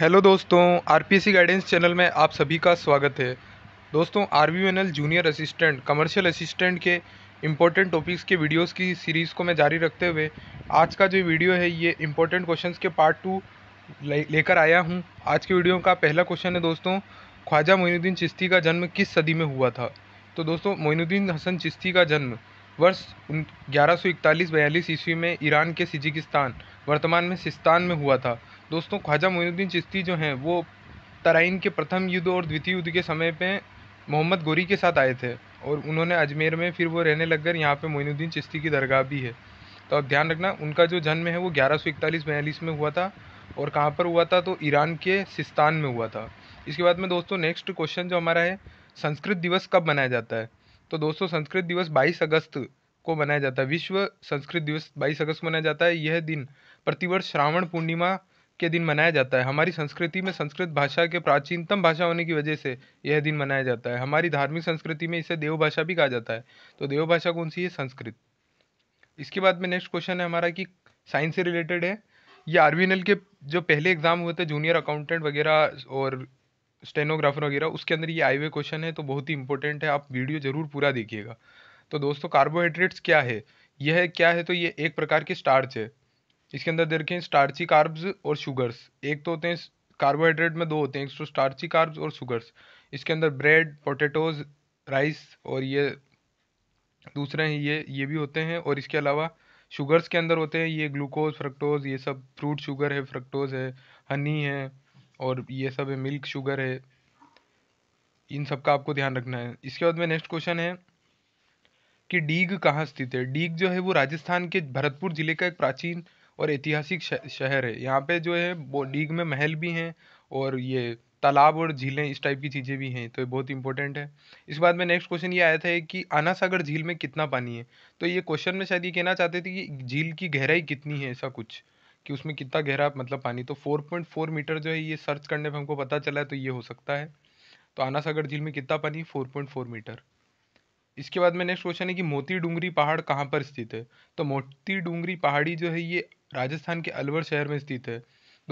hello दोस्तों RPC guidance channel में आप सभी का स्वागत है दोस्तों R junior assistant commercial assistant के इम्पोर्टेंट टॉपिक्स के वीडियोस की सीरीज़ को मैं जारी रखते हुए आज का जो वीडियो है ये इम्पोर्टेंट क्वेश्चंस के पार्ट टू लेकर आया हूँ आज के वीडियो का पहला क्वेश्चन है दोस्तों ख्वाजा मोइनुद्दीन चिश्ती का जन्म किस सदी में हुआ था तो दोस्तों मोइनुद्दीन हसन चिश्ती का जन्म वर्ष ग्यारह सौ इकतालीस बयालीस ईस्वी में ईरान के सिजिकिस्तान वर्तमान में सिस्तान में हुआ था दोस्तों ख्वाजा मोहुद्दीन चिश्ती जो हैं वो तराइन के प्रथम युद्ध और द्वितीय युद्ध के समय पे मोहम्मद गोरी के साथ आए थे और उन्होंने अजमेर में फिर वो रहने लग गए यहाँ पे मोइनुद्दीन चिश्ती की दरगाह भी है तो अब ध्यान रखना उनका जो जन्म है वो ग्यारह सौ इकतालीस बयालीस में हुआ था और कहाँ पर हुआ था तो ईरान के सिस्तान में हुआ था इसके बाद में दोस्तों नेक्स्ट क्वेश्चन जो हमारा है संस्कृत दिवस कब मनाया जाता है तो दोस्तों संस्कृत दिवस 22 अगस्त को मनाया जाता है विश्व संस्कृत दिवस 22 अगस्त को मनाया जाता है यह दिन प्रतिवर्ष श्रावण पूर्णिमा के दिन मनाया जाता है हमारी संस्कृति में संस्कृत भाषा के प्राचीनतम भाषा होने की वजह से यह दिन मनाया जाता है हमारी धार्मिक संस्कृति में इसे देवभाषा भी कहा जाता है तो देवभाषा कौन सी है संस्कृत इसके बाद में नेक्स्ट क्वेश्चन है हमारा कि साइंस से रिलेटेड है ये आर के जो पहले एग्ज़ाम हुए थे जूनियर अकाउंटेंट वगैरह और स्टेनोग्राफर वगैरह उसके अंदर ये आईवे क्वेश्चन है तो बहुत ही इंपॉर्टेंट है आप वीडियो ज़रूर पूरा देखिएगा तो दोस्तों कार्बोहाइड्रेट्स क्या है यह क्या है तो ये एक प्रकार के स्टार्च है इसके अंदर देखें स्टार्ची कार्ब्स और शुगर्स एक तो होते हैं कार्बोहाइड्रेट में दो होते हैं एक तो स्टार्ची कार्ब्स और शुगर्स इसके अंदर ब्रेड पोटैटोज राइस और ये दूसरे हैं ये ये भी होते हैं और इसके अलावा शुगर्स के अंदर होते हैं ये ग्लूकोज फ्रक्टोज ये सब फ्रूट शुगर है फ्रक्टोज है हनी है और ये सब है मिल्क शुगर है इन सब का आपको ध्यान रखना है इसके बाद में नेक्स्ट क्वेश्चन है कि डीग कहाँ स्थित है डीग जो है वो राजस्थान के भरतपुर जिले का एक प्राचीन और ऐतिहासिक शहर है यहाँ पे जो है वो डीग में महल भी हैं और ये तालाब और झीलें इस टाइप की चीज़ें भी हैं तो ये बहुत इंपॉर्टेंट है इस बाद में नेक्स्ट क्वेश्चन ये आया था कि सागर झील में कितना पानी है तो ये क्वेश्चन में शायद ये कहना चाहते थे कि झील की गहराई कितनी है ऐसा कुछ कि उसमें कितना गहरा मतलब पानी तो 4.4 मीटर जो है ये सर्च करने पे हमको पता चला है तो ये हो सकता है तो आना सागर झील में कितना पानी 4.4 मीटर इसके बाद में नेक्स्ट क्वेश्चन है कि मोती डूंगरी पहाड़ कहाँ पर स्थित है तो मोती डूंगरी पहाड़ी जो है ये राजस्थान के अलवर शहर में स्थित है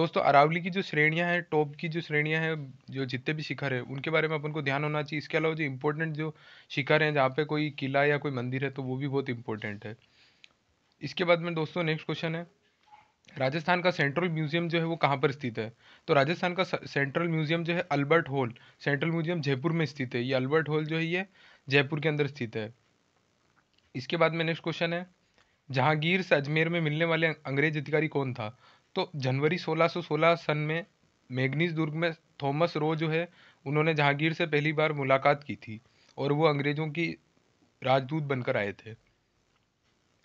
दोस्तों अरावली की जो श्रेणियाँ हैं टॉप की जो श्रेणियाँ हैं जो जितने भी शिखर है उनके बारे में अपन को ध्यान होना चाहिए इसके अलावा जो इम्पोर्टेंट जो शिखर हैं जहाँ पे कोई किला या कोई मंदिर है तो वो भी बहुत इम्पोर्टेंट है इसके बाद में दोस्तों नेक्स्ट क्वेश्चन है राजस्थान का सेंट्रल म्यूजियम जो है वो कहाँ पर स्थित है तो राजस्थान का सेंट्रल म्यूजियम जो है Albert Hall central museum Jaipur में स्थित है ये अल्बर्ट हॉल जो है ये जयपुर के अंदर स्थित है इसके बाद में नेक्स्ट क्वेश्चन है जहांगीर से अजमेर में मिलने वाले अंग्रेज अधिकारी कौन था तो जनवरी 1616 सन में मैग्नीस दुर्ग में थॉमस रो जो है उन्होंने जहांगीर से पहली बार मुलाकात की थी और वो अंग्रेज़ों की राजदूत बनकर आए थे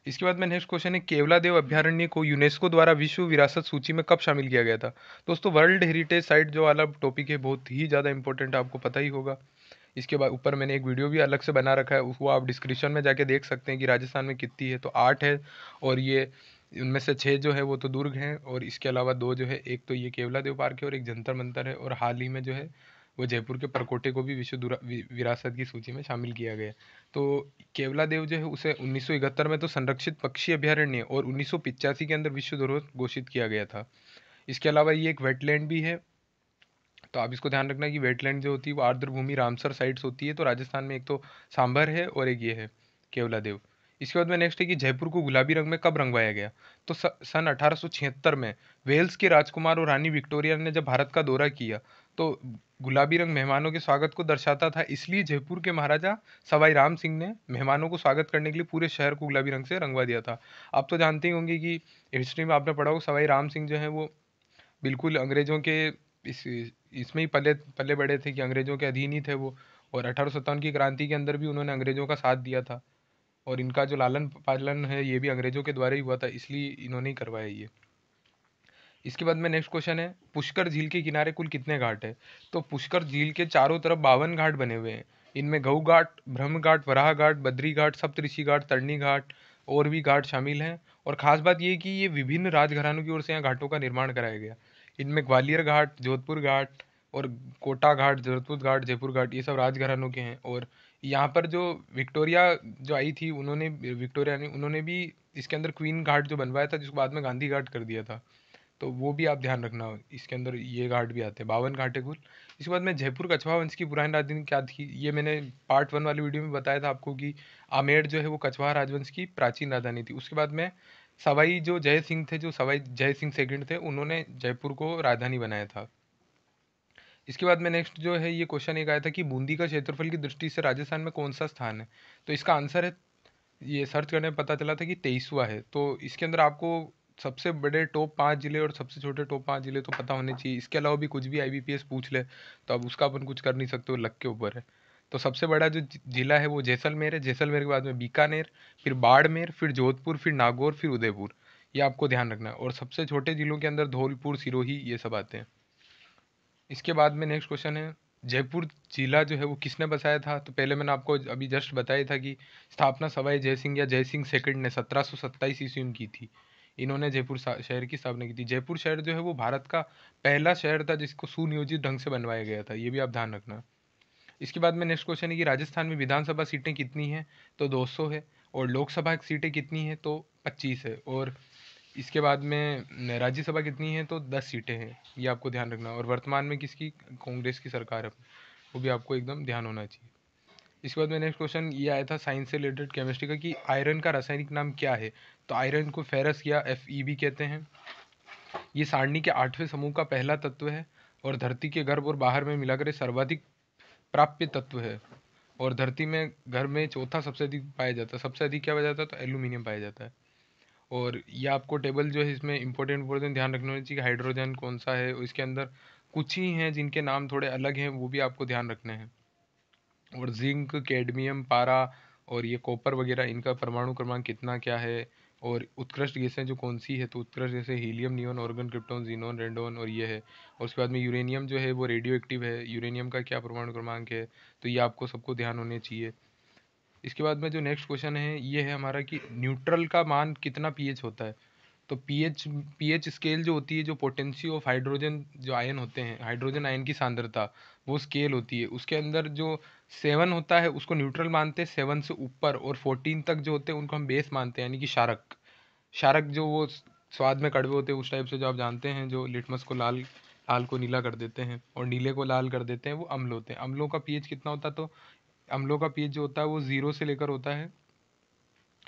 इसके बाद में नेक्स्ट क्वेश्चन है केवला देव अभ्यारण्य को यूनेस्को द्वारा विश्व विरासत सूची में कब शामिल किया गया था दोस्तों वर्ल्ड हेरिटेज साइट जो वाला टॉपिक है बहुत ही ज़्यादा इंपॉर्टेंट आपको पता ही होगा इसके बाद ऊपर मैंने एक वीडियो भी अलग से बना रखा है उसको आप डिस्क्रिप्शन में जाके देख सकते हैं कि राजस्थान में कितनी है तो आठ है और ये उनमें से छः जो है वो तो दुर्ग हैं और इसके अलावा दो जो है एक तो ये केवला देव पार्क है और एक जंतर मंतर है और हाल ही में जो है व जयपुर के परकोटे को भी विश्व विरासत की सूची में शामिल किया गया तो केवला देव जो है उसे उन्नीस में तो संरक्षित पक्षी अभ्यारण्य और उन्नीस के अंदर विश्व धरोहर घोषित किया गया था इसके अलावा ये एक वेटलैंड भी है तो आप इसको ध्यान रखना कि वेटलैंड जो होती है वो आर्द्र भूमि रामसर साइट्स होती है तो राजस्थान में एक तो सांभर है और एक ये है केवला देव इसके बाद में नेक्स्ट है कि जयपुर को गुलाबी रंग में कब रंगवाया गया तो सन अठारह में वेल्स के राजकुमार और रानी विक्टोरिया ने जब भारत का दौरा किया तो गुलाबी रंग मेहमानों के स्वागत को दर्शाता था इसलिए जयपुर के महाराजा सवाई राम सिंह ने मेहमानों को स्वागत करने के लिए पूरे शहर को गुलाबी रंग से रंगवा दिया था आप तो जानते ही होंगे कि हिस्ट्री में आपने पढ़ा हो सवाई राम सिंह जो है वो बिल्कुल अंग्रेज़ों के इस इसमें ही पले पले बड़े थे कि अंग्रेज़ों के अधीन ही थे वो और अठारह की क्रांति के अंदर भी उन्होंने अंग्रेज़ों का साथ दिया था और इनका जो लालन पालन है ये भी अंग्रेज़ों के द्वारा ही हुआ था इसलिए इन्होंने ही करवाया ये इसके बाद में नेक्स्ट क्वेश्चन है पुष्कर झील के किनारे कुल कितने घाट है तो पुष्कर झील के चारों तरफ बावन घाट बने हुए हैं इनमें गऊ घाट ब्रह्म घाट वराह घाट बद्री घाट सप्तऋषि घाट तरणी घाट और भी घाट शामिल हैं और ख़ास बात ये कि ये विभिन्न राजघरानों की ओर से यहाँ घाटों का निर्माण कराया गया इनमें ग्वालियर घाट जोधपुर घाट और कोटा घाट जोधपुर घाट जयपुर घाट ये सब राजघरानों के हैं और यहाँ पर जो विक्टोरिया जो आई थी उन्होंने विक्टोरिया ने उन्होंने भी इसके अंदर क्वीन घाट जो बनवाया था जिसको बाद में गांधी घाट कर दिया था तो वो भी आप ध्यान रखना इसके अंदर ये घाट भी आते हैं बावन घाटे कुल इसके बाद में जयपुर कछवा वंश की पुरानी राजधानी क्या थी ये मैंने पार्ट वन वाली वीडियो में बताया था आपको कि आमेर जो है वो कछवा राजवंश की प्राचीन राजधानी थी उसके बाद में सवाई जो जय सिंह थे जो सवाई जय सिंह सेकेंड थे उन्होंने जयपुर को राजधानी बनाया था इसके बाद में नेक्स्ट जो है ये क्वेश्चन एक आया था कि बूंदी का क्षेत्रफल की दृष्टि से राजस्थान में कौन सा स्थान है तो इसका आंसर है ये सर्च करने में पता चला था कि तेईसवा है तो इसके अंदर आपको सबसे बड़े टॉप पाँच ज़िले और सबसे छोटे टॉप पाँच ज़िले तो पता होने चाहिए इसके अलावा भी कुछ भी आई पूछ ले तो अब उसका अपन कुछ कर नहीं सकते वो लक के ऊपर है तो सबसे बड़ा जो जिला है वो जैसलमेर है जैसलमेर के बाद में बीकानेर फिर बाड़मेर फिर जोधपुर फिर नागौर फिर उदयपुर ये आपको ध्यान रखना है और सबसे छोटे ज़िलों के अंदर धौलपुर सिरोही ये सब आते हैं इसके बाद में नेक्स्ट क्वेश्चन है जयपुर जिला जो है वो किसने बसाया था तो पहले मैंने आपको अभी जस्ट बताया था कि स्थापना सवाई जयसिंह या जयसिंह सेकंड ने सत्रह सौ ईस्वी में की थी इन्होंने जयपुर शहर की स्थापना की थी जयपुर शहर जो है वो भारत का पहला शहर था जिसको सुनियोजित ढंग से बनवाया गया था ये भी आप ध्यान रखना इसके बाद में नेक्स्ट क्वेश्चन है कि राजस्थान में विधानसभा सीटें कितनी हैं तो दो है और लोकसभा सीटें कितनी हैं तो पच्चीस है और इसके बाद में राज्यसभा कितनी है तो दस सीटें हैं ये आपको ध्यान रखना और वर्तमान में किसकी कांग्रेस की सरकार है वो भी आपको एकदम ध्यान होना चाहिए इसके बाद मैं नेक्स्ट क्वेश्चन ये आया था साइंस से रिलेटेड केमिस्ट्री का कि आयरन का रासायनिक नाम क्या है तो आयरन को फेरस या एफ ई भी कहते हैं ये सारणी के आठवें समूह का पहला तत्व है और धरती के गर्भ और बाहर में मिलाकर सर्वाधिक प्राप्य तत्व है और धरती में घर में चौथा सबसे अधिक पाया जाता है सबसे अधिक क्या पाया जाता है तो एल्यूमिनियम पाया जाता है और ये आपको टेबल जो है इसमें इंपॉर्टेंट इंपॉर्टेंट ध्यान रखना होना चाहिए हाइड्रोजन कौन सा है इसके अंदर कुछ ही हैं जिनके नाम थोड़े अलग हैं वो भी आपको ध्यान रखने हैं और जिंक कैडमियम पारा और ये कॉपर वगैरह इनका परमाणु क्रमांक कितना क्या है और उत्कृष्ट गैसें जो कौन सी है तो उत्कृष्ट जैसे helium neon argon krypton xenon radon और ये है और उसके बाद में यूरेनियम जो है वो रेडियो एक्टिव है यूरेनियम का क्या परमाणु क्रमांक है तो ये आपको सबको ध्यान होने चाहिए इसके बाद में जो नेक्स्ट क्वेश्चन है ये है हमारा कि न्यूट्रल का मान कितना पीएच होता है तो पीएच पीएच स्केल जो होती है जो पोटेंशियो ऑफ हाइड्रोजन जो आयन होते हैं हाइड्रोजन आयन की सांद्रता वो स्केल होती है उसके अंदर जो सेवन होता है उसको न्यूट्रल मानते हैं सेवन से ऊपर और फोर्टीन तक जो होते हैं उनको हम बेस मानते हैं यानी कि शारक शारक जो वो स्वाद में कड़वे होते हैं उस टाइप से जो आप जानते हैं जो लिटमस को लाल लाल को नीला कर देते हैं और नीले को लाल कर देते हैं वो अम्ल होते हैं अम्लों का पीएच कितना होता है तो अम्लों का पीएच जो होता है वो ज़ीरो से लेकर होता है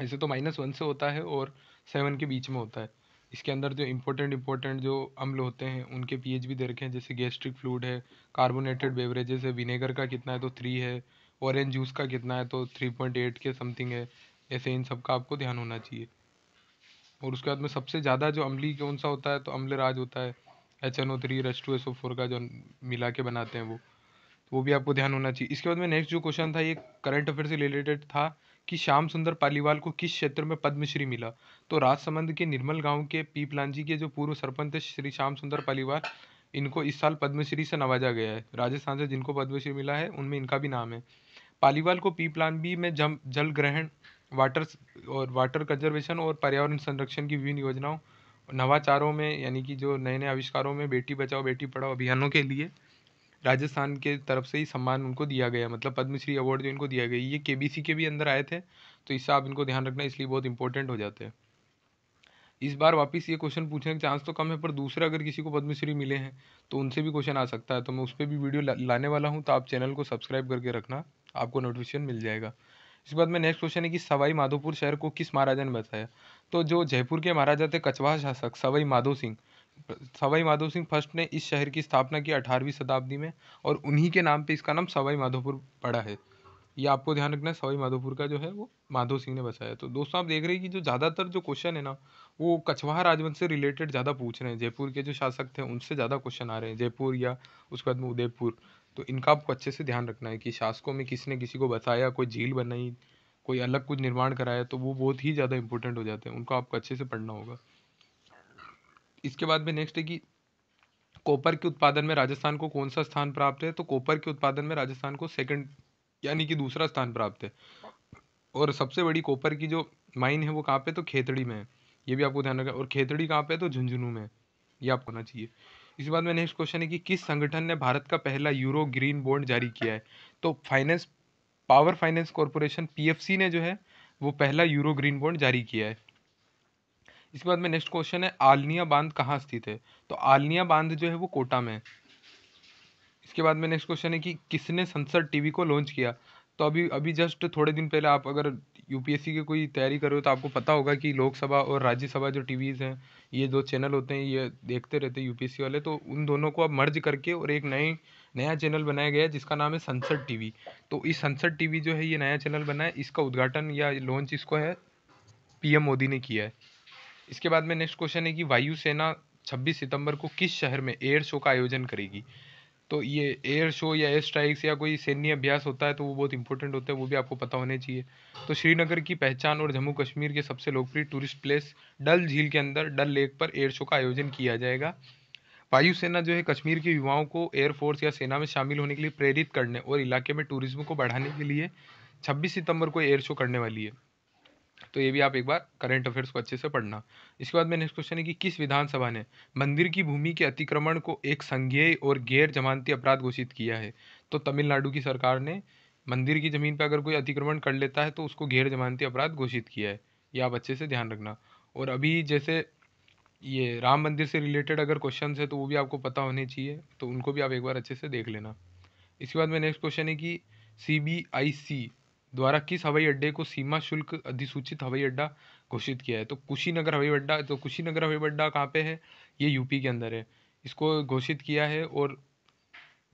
ऐसे तो माइनस वन से होता है और सेवन के बीच में होता है इसके अंदर जो इम्पोर्टेंट इम्पोर्टेंट जो अम्ल होते हैं उनके पीएच भी दे रखे हैं जैसे गैस्ट्रिक फ्लूड है कार्बोनेटेड बेवरेजेस है विनेगर का कितना है तो थ्री है ऑरेंज जूस का कितना है तो थ्री पॉइंट एट के समथिंग है ऐसे इन सब का आपको ध्यान होना चाहिए और उसके बाद में सबसे ज़्यादा जो अम्ली कौन सा होता है तो अम्ल राज होता है H N O three H two S O four का जो मिला के बनाते हैं वो तो वो भी आपको ध्यान होना चाहिए इसके बाद में नेक्स्ट जो क्वेश्चन था ये करंट अफेयर से रिलेटेड था कि श्याम सुंदर पालीवाल को किस क्षेत्र में पद्मश्री मिला तो राजसमंद के निर्मल गांव के पीपलान जी के जो पूर्व सरपंच श्री श्याम सुंदर पालीवाल इनको इस साल पद्मश्री से नवाजा गया है राजस्थान से जिनको पद्मश्री मिला है उनमें इनका भी नाम है पालीवाल को पी प्लान बी में जम जल ग्रहण वाटर और वाटर कंजर्वेशन और पर्यावरण संरक्षण की विभिन्न योजनाओं नवाचारों में यानी कि जो नए नए आविष्कारों में बेटी बचाओ बेटी पढ़ाओ अभियानों के लिए राजस्थान के तरफ से ही सम्मान उनको दिया गया मतलब पद्मश्री अवार्ड जो इनको दिया गया ये के के भी अंदर आए थे तो इससे आप इनको ध्यान रखना इसलिए बहुत इंपॉर्टेंट हो जाते हैं इस बार वापस ये क्वेश्चन पूछने का चांस तो कम है पर दूसरा अगर किसी को पद्मश्री मिले हैं तो उनसे भी क्वेश्चन आ सकता है तो मैं उस पर भी वीडियो ला, लाने वाला हूँ तो आप चैनल को सब्सक्राइब करके रखना आपको नोटिफिकेशन मिल जाएगा इसके बाद में नेक्स्ट क्वेश्चन है कि सवाई माधोपुर शहर को किस महाराजा ने बताया तो जो जयपुर के महाराजा थे कछवाहा शासक सवाई माधो सिंह सवाई माधो सिंह फर्स्ट ने इस शहर की स्थापना की अठारहवीं शताब्दी में और उन्हीं के नाम पे इसका नाम सवाई माधोपुर पड़ा है ये आपको ध्यान रखना है सवाई माधोपुर का जो है वो माधो सिंह ने बसाया तो दोस्तों आप देख रहे हैं कि जो ज़्यादातर जो क्वेश्चन है ना वो कछवाहा राजवंश से रिलेटेड ज़्यादा पूछ रहे हैं जयपुर के जो शासक थे उनसे ज़्यादा क्वेश्चन आ रहे हैं जयपुर या उसके बाद में उदयपुर तो इनका आपको अच्छे से ध्यान रखना है कि शासकों में किसने किसी को बसाया कोई झील बनाई कोई अलग कुछ निर्माण कराया तो वो बहुत ही ज़्यादा इंपॉर्टेंट हो जाते हैं उनको आपको अच्छे से पढ़ना होगा इसके बाद में नेक्स्ट है कि कॉपर के उत्पादन में राजस्थान को कौन सा स्थान प्राप्त है तो कॉपर के उत्पादन में राजस्थान को सेकंड यानी कि दूसरा स्थान प्राप्त है और सबसे बड़ी कॉपर की जो माइन है वो कहाँ पे तो खेतड़ी में है ये भी आपको ध्यान रखना और खेतड़ी कहाँ पे है तो झुंझुनू में है ये आपको होना चाहिए इसके बाद में नेक्स्ट क्वेश्चन है कि किस संगठन ने भारत का पहला यूरो ग्रीन बॉन्ड जारी किया है तो finance power finance corporation P ने जो है वो पहला यूरो ग्रीन बॉन्ड जारी किया है इसके बाद में नेक्स्ट क्वेश्चन है आलनिया बांध कहाँ स्थित है तो आलनिया बांध जो है वो कोटा में है इसके बाद में नेक्स्ट क्वेश्चन है कि किसने संसद टीवी को लॉन्च किया तो अभी अभी जस्ट थोड़े दिन पहले आप अगर यूपीएससी की कोई तैयारी कर रहे हो तो आपको पता होगा कि लोकसभा और राज्यसभा जो टीवीज़ हैं ये दो चैनल होते हैं ये देखते रहते हैं यूपीएससी वाले तो उन दोनों को अब मर्ज करके और एक नए नया चैनल बनाया गया है जिसका नाम है संसद टीवी तो इस संसद टीवी जो है ये नया चैनल बना है इसका उद्घाटन या लॉन्च इसको है पीएम मोदी ने किया है इसके बाद में नेक्स्ट क्वेश्चन है कि वायुसेना 26 सितंबर को किस शहर में एयर शो का आयोजन करेगी तो ये एयर शो या एयर स्ट्राइक्स या कोई सैन्य अभ्यास होता है तो वो बहुत इंपॉर्टेंट होता है वो भी आपको पता होने चाहिए तो श्रीनगर की पहचान और जम्मू कश्मीर के सबसे लोकप्रिय टूरिस्ट प्लेस डल झील के अंदर डल लेक पर एयर शो का आयोजन किया जाएगा वायुसेना जो है कश्मीर के युवाओं को एयरफोर्स या सेना में शामिल होने के लिए प्रेरित करने और इलाके में टूरिज्म को बढ़ाने के लिए 26 सितंबर को एयर शो करने वाली है तो ये भी आप एक बार करंट अफेयर्स को अच्छे से पढ़ना इसके बाद में नेक्स्ट क्वेश्चन है कि किस विधानसभा ने मंदिर की भूमि के अतिक्रमण को एक संज्ञेय और गैर जमानती अपराध घोषित किया है तो तमिलनाडु की सरकार ने मंदिर की ज़मीन पर अगर कोई अतिक्रमण कर लेता है तो उसको गैर जमानती अपराध घोषित किया है ये आप अच्छे से ध्यान रखना और अभी जैसे ये राम मंदिर से रिलेटेड अगर क्वेश्चन है तो वो भी आपको पता होने चाहिए तो उनको भी आप एक बार अच्छे से देख लेना इसके बाद में नेक्स्ट क्वेश्चन है कि सी बी आई सी द्वारा किस हवाई अड्डे को सीमा शुल्क अधिसूचित हवाई अड्डा घोषित किया है तो कुशीनगर हवाई अड्डा तो कुशीनगर हवाई अड्डा कहाँ पे है ये यूपी के अंदर है इसको घोषित किया है और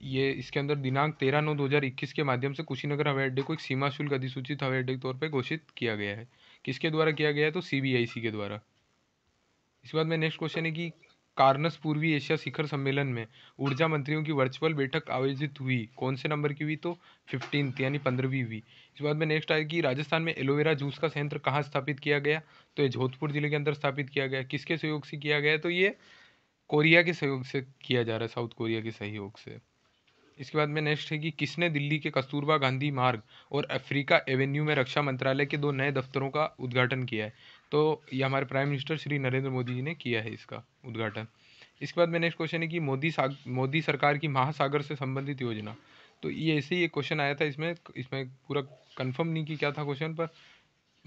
ये इसके अंदर दिनांक तेरह नौ दो हज़ार इक्कीस के माध्यम से कुशीनगर हवाई अड्डे को एक सीमा शुल्क अधिसूचित हवाई अड्डे के तौर पर घोषित किया गया है किसके द्वारा किया गया है तो सी के द्वारा इसके बाद में नेक्स्ट क्वेश्चन है कि कार्नस पूर्वी एशिया शिखर सम्मेलन में ऊर्जा मंत्रियों की वर्चुअल बैठक आयोजित हुई कौन से नंबर की हुई तो फिफ्टीन यानी पंद्रहवीं हुई इस बाद में नेक्स्ट आया कि राजस्थान में एलोवेरा जूस का संयंत्र कहाँ स्थापित किया गया तो ये जोधपुर जिले के अंदर स्थापित किया गया किसके सहयोग से किया गया तो ये कोरिया के सहयोग से किया जा रहा है साउथ कोरिया के सहयोग से इसके बाद में नेक्स्ट है कि किसने दिल्ली के कस्तूरबा गांधी मार्ग और अफ्रीका एवेन्यू में रक्षा मंत्रालय के दो नए दफ्तरों का उद्घाटन किया है तो ये हमारे प्राइम मिनिस्टर श्री नरेंद्र मोदी जी ने किया है इसका उद्घाटन इसके बाद में नेक्स्ट क्वेश्चन है कि मोदी मोदी सरकार की महासागर से संबंधित योजना तो ये ऐसे ही एक क्वेश्चन आया था इसमें इसमें पूरा कंफर्म नहीं कि क्या था क्वेश्चन पर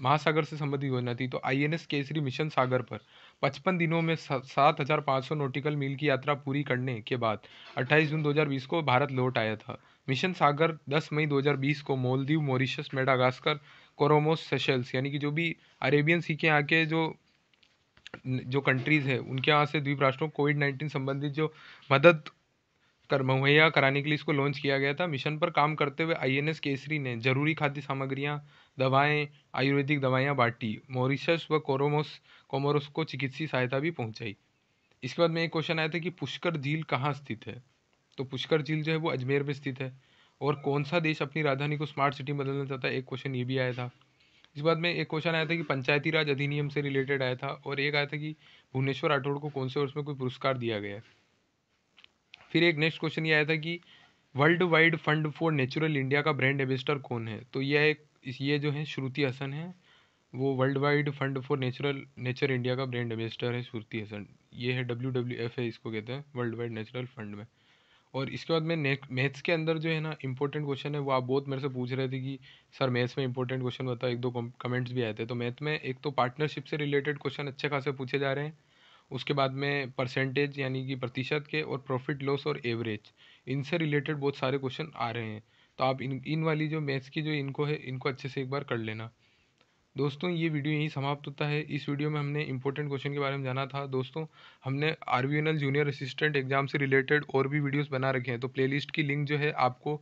महासागर से संबंधित योजना थी तो I N Kesari mission Sagar पर पचपन दिनों में सात हज़ार पाँच सौ नोटिकल मील की यात्रा पूरी करने के बाद 28 जून 2020 को भारत लौट आया था मिशन सागर 10 मई 2020 को Maldives Mauritius Madagascar Comoros Seychelles यानी कि जो भी अरेबियन सी के यहाँ के जो जो कंट्रीज़ है उनके यहाँ से द्वीप राष्ट्रों को कोविड नाइन्टीन संबंधित जो मदद कर मुहैया कराने के लिए इसको लॉन्च किया गया था मिशन पर काम करते हुए आईएनएस केसरी ने जरूरी खाद्य सामग्रियां दवाएं आयुर्वेदिक दवाइयां बांटी मॉरिशस व कोरोमोस कोमोरस को चिकित्सीय सहायता भी पहुंचाई इसके बाद में एक क्वेश्चन आया था कि पुष्कर झील कहाँ स्थित है तो पुष्कर झील जो है वो अजमेर में स्थित है और कौन सा देश अपनी राजधानी को स्मार्ट सिटी में बदलना चाहता है एक क्वेश्चन ये भी आया था इस बाद में एक क्वेश्चन आया था कि पंचायती राज अधिनियम से रिलेटेड आया था और एक आया था कि भुवनेश्वर राठौड़ को कौन से वर्ष में कोई पुरस्कार दिया गया है फिर एक नेक्स्ट क्वेश्चन ये आया था कि world wide fund for natural India का ब्रांड एम्बेसडर कौन है तो यह एक ये जो है श्रुति हसन है वो world wide fund for natural nature India का ब्रांड एम्बेसडर है श्रुति हसन ये है डब्ल्यू डब्ल्यू एफ है इसको कहते हैं वर्ल्ड वाइड नेचुरल फंड में और इसके बाद मैं मैथ्स के अंदर जो है ना इंपॉर्टेंट क्वेश्चन है वो आप बहुत मेरे से पूछ रहे थे कि सर मैथ्स में इंपॉर्टेंट क्वेश्चन बताओ एक दो कमेंट्स भी आए थे तो मैथ में एक तो पार्टनरशिप से रिलेटेड क्वेश्चन अच्छे खासे पूछे जा रहे हैं उसके बाद में परसेंटेज यानी कि प्रतिशत के और प्रॉफिट लॉस और एवरेज इनसे रिलेटेड बहुत सारे क्वेश्चन आ रहे हैं तो आप इन इन वाली जो मैथ्स की जो इनको है इनको अच्छे से एक बार कर लेना दोस्तों ये वीडियो यहीं समाप्त होता है इस वीडियो में हमने इंपॉर्टेंट क्वेश्चन के बारे में जाना था दोस्तों हमने आर जूनियर असिस्टेंट एग्जाम से रिलेटेड और भी वीडियोस बना रखे हैं तो प्लेलिस्ट की लिंक जो है आपको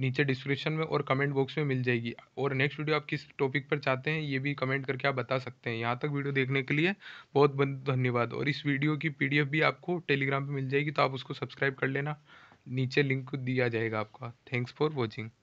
नीचे डिस्क्रिप्शन में और कमेंट बॉक्स में मिल जाएगी और नेक्स्ट वीडियो आप किस टॉपिक पर चाहते हैं ये भी कमेंट करके आप बता सकते हैं यहाँ तक वीडियो देखने के लिए बहुत बहुत धन्यवाद और इस वीडियो की पी भी आपको टेलीग्राम पर मिल जाएगी तो आप उसको सब्सक्राइब कर लेना नीचे लिंक दिया जाएगा आपका थैंक्स फॉर वॉचिंग